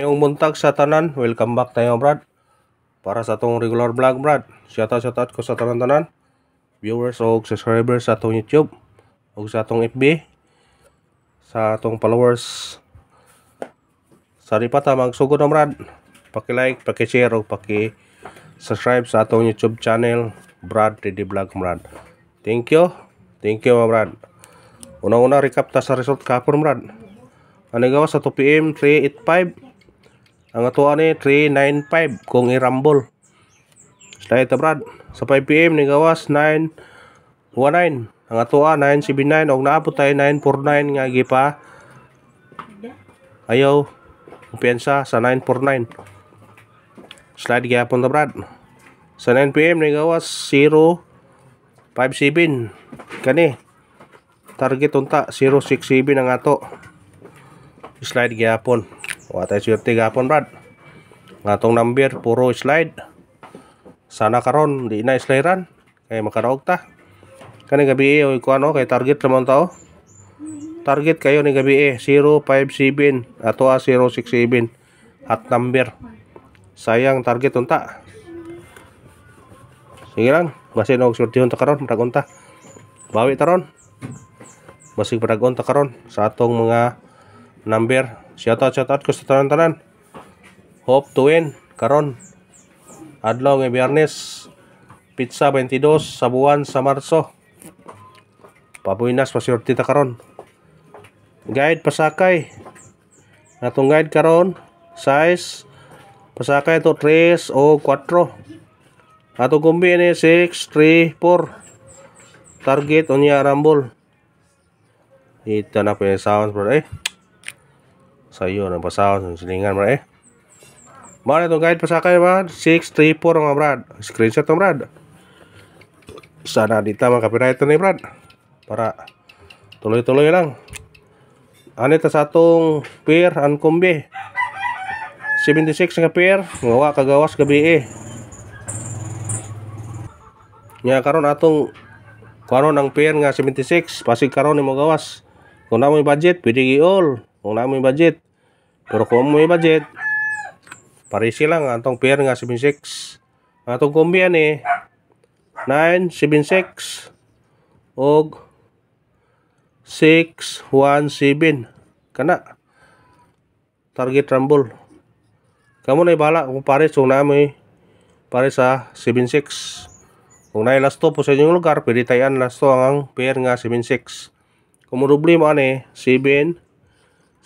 Ngayong buntag sa tanan, welcome back tayo brad Para sa tong regular vlog brad Shout out shout out ko sa tanan-tanan Viewers o subscribers sa tong YouTube O sa tong FB Sa tong followers Sa ripata magsugod brad Paki-like, paki-share o paki-subscribe sa atong YouTube channel Brad 3D Vlog brad Thank you, thank you mga brad Una-una recap ta sa result kapon brad Ang nagawa sa 2pm 385 ang ato ani 395 kung i-rumble. Slide brad. Sa 5 PM ni gawas 919. Ang ato 979 og naapot tay 949 nga gipa. Ayaw kumpiyansa sa 949. Slide gyapon ta brad. Sa 9 PM ni gawas 057 kani. Target unta 067 ang ato. Slide gyapon. Watay swerte gapon brad. Ngatong number puro slide. Sana karon di na slideran Kaya makaraog ta. Kani gabi o eh, oy kuano oh, kay target lamang tao. Target kayo ni gabi e 057 ato a 067 at number. Sayang target unta. Sige lang, masih nung swerte unta karon Marag unta. Bawi taron. Masih marag unta karon sa atong mga number Shout out, shout out ko sa tanan-tanan. Hope to win. Karon. Adlaw nga biyernes. Pizza 22 sa buwan sa Marso. Pabuinas pasyurti ta karon. Guide pasakay. Natong guide karon size pasakay to 3 o 4. Ato gumbi ni 6, 3, 4. Target unya rumble. Ito na po yung sounds bro. Eh sa iyo ng basahon sa silingan mga eh mga ito guide pa sa kayo mga 634 mga brad screenshot ng brad sana di tama copyright ni brad para tuloy-tuloy lang ano ito sa atong pair and kombi 76 nga pair ngawa kagawas gabi eh nga karon atong karon ang pair nga 76 pasig karon ni mo gawas kung na mo budget pwede gi all kung na mo yung budget. Pero kung mo yung budget, pare sila nga. Antong ah. pair nga, 76. Atong ah, kombi yan eh. 9.7.6. 76. Og 6, Kana. Target rumble. Kamu na ibala kung pare kung na mo Pare sa 76. Kung na lasto po sa inyong lugar, pwede tayan lasto ang pair nga 76. Kung mo problema ane, 7,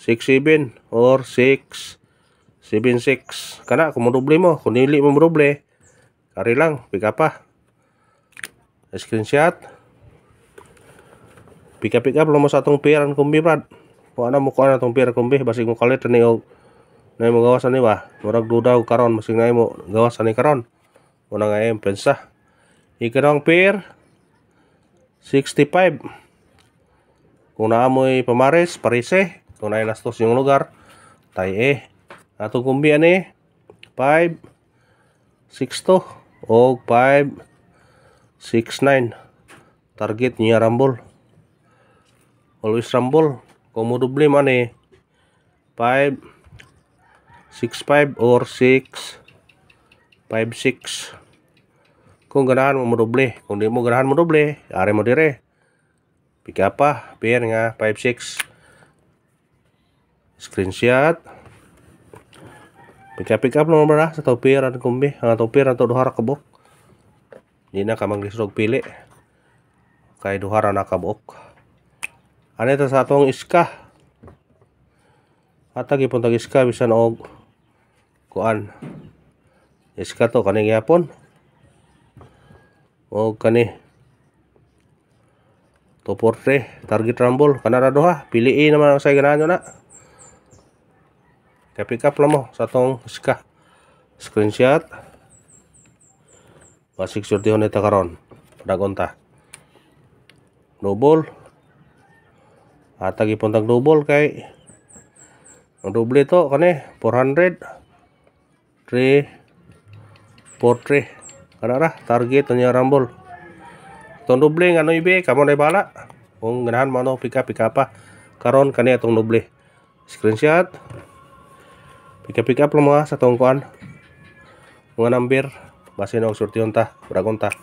67 or 6 76 kana kung maruble mo kung nili mo maruble kari lang pika pa screenshot pika pika pick up ah. lang mo sa atong piran kumbi brad kung ano mo kung ano atong piran kumbi basig mo kalit na yung na yung gawasan ni ba murag duda dudaw karon basig na yung gawasan ni karon muna nga yung pensa ikarong pier 65 kung naamoy pamaris parise eh tunay na stos yung lugar. Tay eh. Atong kumbi ani 5, 6 to. O 5, 6, 9. Target niya rambol. Always rambol. komo mo man eh. 5, 6, 5 or 6, 5, 6. Kung ganahan mo mo Kung di mo ganahan mo doble, are mo dire. Pika ah. pa. Pier nga 5, 6 screenshot pick up pick up nomor berapa satu pir atau kumbi atau pir atau duha ra kabok di na ka maglisog pili kay duha orang iska atau gipun tak iska bisa nong kuan iska to kaning pun o oh, kani topor teh target rambol rumble ada doha pilih ini nama saya kenal nyo CapCut lama satong ska screenshot Pasik surti eta karon padagonta double atag ipontag double kay ang double to kane 400 3 portrait kanara target nya rambol tong double ngano ibe kamo na bala kung ganahan mano pika pika pa karon kani atong double screenshot pick up pick up lang mga sa tong mga number base na og surtiyon ta bragon ta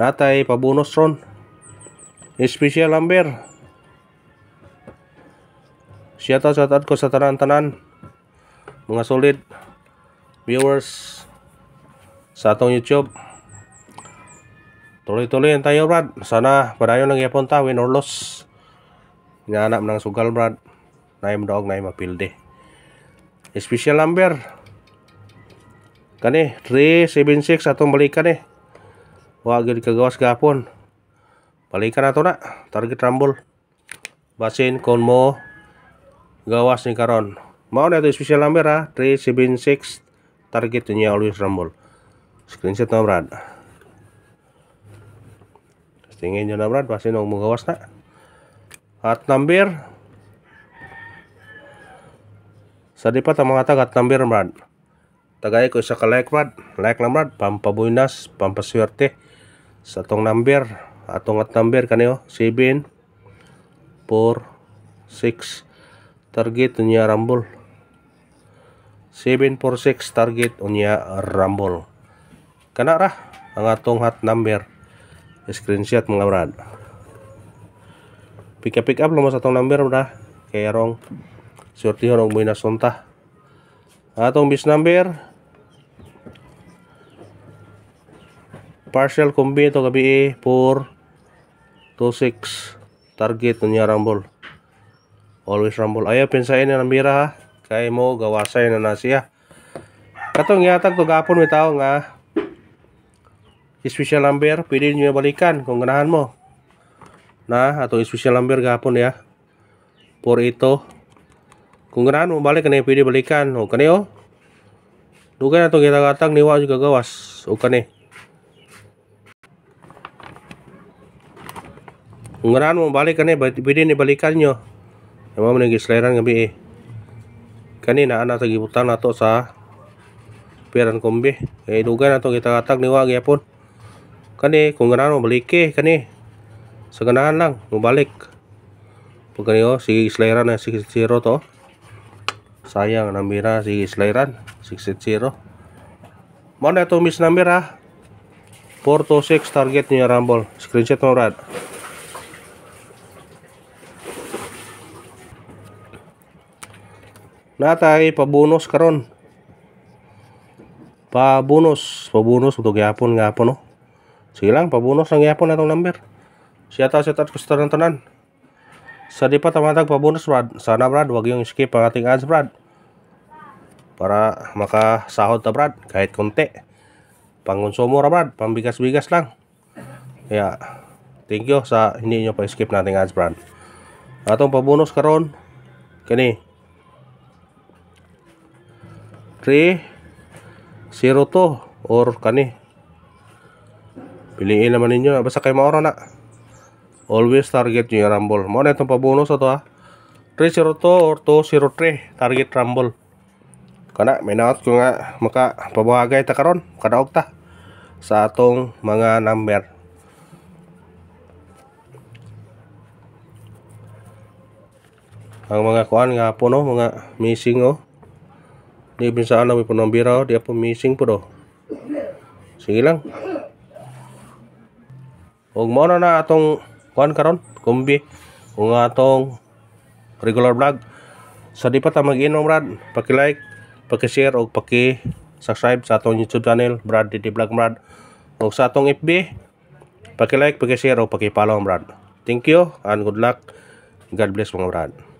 natay pabonus ron special number siya ta sa ko sa tanan-tanan mga solid viewers sa atong youtube tuloy-tuloy tayo brad sana padayon lang yapon ta win or loss nga anak ng sugal brad naim dog naim mapilde Special number. nih kan eh, 376 atau balikan nih. Eh. Wah, gini gak gapon. Balikan atau nak target rambul. Basin konmo gawas nih karon. Mau nih atau special number ah 376 targetnya always rambul. Screenshot nomor berapa? Tingin nyo na Basin nomor gawas nak Hat At number Sa dipat ang mga tagat ng birmad. Tagay ko isa ka like rod, like lang rod, pampabuinas, pampaswerte. Sa tong number, atong at number kaniyo, 7, 4, 6, target unya rambol. 746 target unya rambol. Kana ra ang atong hot number. Screenshot mga brad. Pick up pick up lang mo atong number bra. Kay arong Sortihon og moy nasunta. Atong bis number partial combi to gabi 426 target niya rambol. Always rambol. Ayaw pinsain na mira ha. Kay mo gawasay na na siya. Katong yatag to gapon may tao nga special number pwede niyo balikan kung ganahan mo. Na atong special number gapon ya. Por itu kung ganan mo balik kanay pwede balikan o kani o dugay na itong nih niwa juga gawas o kani eh. kung ganan mo balik kanay eh. pwede ni balikan nyo naman mo nagisleran gabi eh kani na anak tagibutang eh, na to sa piran kombi kaya dugay na itong gitagatang niwa gyapon kani kung ganan mo balik eh kani sa ganahan lang mo balik pag kani o sige isleran na sige zero to sayang namira si Slayran 660 mo na ito miss namira 426 target niya rumble screenshot mo brad natay pabonus karon pabonus pabonus untuk gapon gapon no sige lang pabonus ang gapon atong number siya ta siya ta kusta tanan sa di pa tumatag pa bonus Brad, sana Brad, wag yung skip ang ating ads Brad. Para makasahod ta Brad, kahit konti. Pangkonsumo ra Brad, pambigas-bigas lang. Kaya, thank you sa hindi nyo pa skip nating ads Brad. Atong pabonus karon kini 3 0 to or kani piliin naman ninyo basta kay maoro na always target junior rumble mau ya nih tempat bonus atau ah tre zero to orto zero tre target rumble karena menaut ko nga maka pabawagay ta karon kada okta sa atong mga number ang mga kuan nga po no mga missing oh di binsaan na may punombira oh di po missing po do sige lang huwag mo na na atong kuan karon kumbi kung atong regular vlog sa so, di pa ta mag-inom brad paki-like paki-share og paki-subscribe sa atong YouTube channel brad DD Vlog brad ug sa atong FB paki-like paki-share og paki-follow brad thank you and good luck God bless mga brad